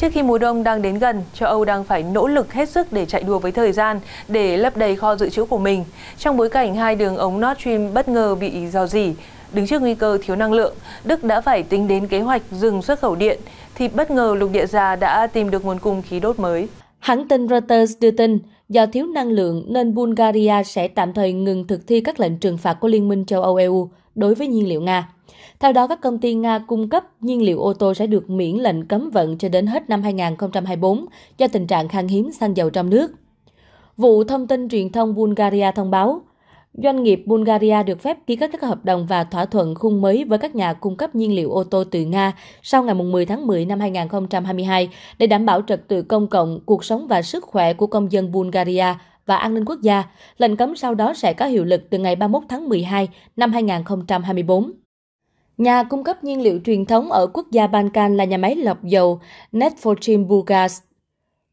Trước khi mùa đông đang đến gần, châu Âu đang phải nỗ lực hết sức để chạy đua với thời gian để lấp đầy kho dự trữ của mình. Trong bối cảnh hai đường ống Nord Stream bất ngờ bị rò rỉ, đứng trước nguy cơ thiếu năng lượng, Đức đã phải tính đến kế hoạch dừng xuất khẩu điện, thì bất ngờ lục địa già đã tìm được nguồn cung khí đốt mới. Hãng tin Reuters đưa tin, do thiếu năng lượng nên Bulgaria sẽ tạm thời ngừng thực thi các lệnh trừng phạt của Liên minh châu Âu EU đối với nhiên liệu Nga. Theo đó, các công ty Nga cung cấp nhiên liệu ô tô sẽ được miễn lệnh cấm vận cho đến hết năm 2024 do tình trạng khan hiếm xăng dầu trong nước. Vụ thông tin truyền thông Bulgaria thông báo, doanh nghiệp Bulgaria được phép ký kết các hợp đồng và thỏa thuận khung mới với các nhà cung cấp nhiên liệu ô tô từ Nga sau ngày 10 tháng 10 năm 2022 để đảm bảo trật tự công cộng, cuộc sống và sức khỏe của công dân Bulgaria và an ninh quốc gia. Lệnh cấm sau đó sẽ có hiệu lực từ ngày 31 tháng 12 năm 2024. Nhà cung cấp nhiên liệu truyền thống ở quốc gia Balkan là nhà máy lọc dầu Netfortrim Bulgas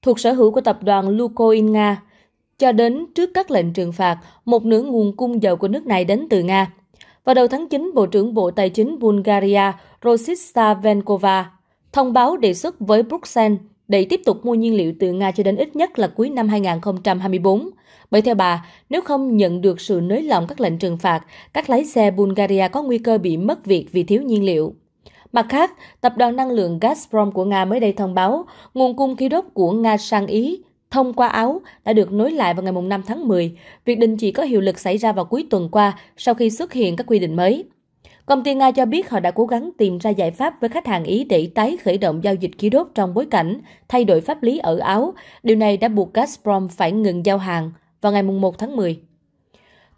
thuộc sở hữu của tập đoàn Lukoil Nga cho đến trước các lệnh trừng phạt, một nửa nguồn cung dầu của nước này đến từ Nga. Vào đầu tháng 9, Bộ trưởng Bộ Tài chính Bulgaria Rosista Venkova thông báo đề xuất với Bruxelles để tiếp tục mua nhiên liệu từ Nga cho đến ít nhất là cuối năm 2024. Bởi theo bà, nếu không nhận được sự nới lỏng các lệnh trừng phạt, các lái xe Bulgaria có nguy cơ bị mất việc vì thiếu nhiên liệu. Mặt khác, tập đoàn năng lượng Gazprom của Nga mới đây thông báo nguồn cung khí đốt của Nga sang Ý thông qua Áo đã được nối lại vào ngày 5 tháng 10. Việc đình chỉ có hiệu lực xảy ra vào cuối tuần qua sau khi xuất hiện các quy định mới. Công ty Nga cho biết họ đã cố gắng tìm ra giải pháp với khách hàng Ý để tái khởi động giao dịch khí đốt trong bối cảnh thay đổi pháp lý ở Áo. Điều này đã buộc Gazprom phải ngừng giao hàng vào ngày 1 tháng 10.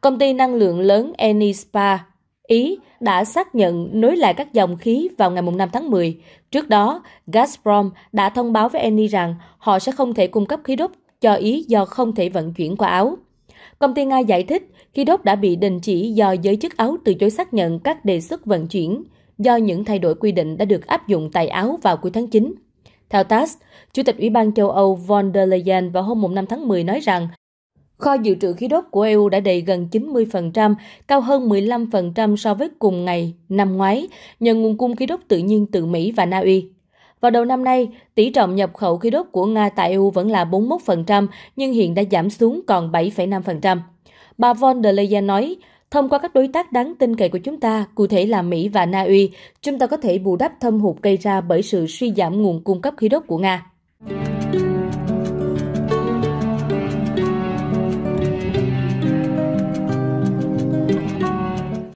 Công ty năng lượng lớn Enispa Ý đã xác nhận nối lại các dòng khí vào ngày 5 tháng 10. Trước đó, Gazprom đã thông báo với Eni rằng họ sẽ không thể cung cấp khí đốt cho Ý do không thể vận chuyển qua Áo. Công ty Nga giải thích khí đốt đã bị đình chỉ do giới chức Áo từ chối xác nhận các đề xuất vận chuyển do những thay đổi quy định đã được áp dụng tại Áo vào cuối tháng 9. Theo TASS, Chủ tịch Ủy ban châu Âu von der Leyen vào hôm 5 tháng 10 nói rằng Kho dự trữ khí đốt của EU đã đầy gần 90%, cao hơn 15% so với cùng ngày năm ngoái, nhờ nguồn cung khí đốt tự nhiên từ Mỹ và Na Uy. Vào đầu năm nay, tỷ trọng nhập khẩu khí đốt của Nga tại EU vẫn là 41%, nhưng hiện đã giảm xuống còn 7,5%. Bà von der Leyen nói, thông qua các đối tác đáng tin cậy của chúng ta, cụ thể là Mỹ và Na Uy, chúng ta có thể bù đắp thâm hụt gây ra bởi sự suy giảm nguồn cung cấp khí đốt của Nga.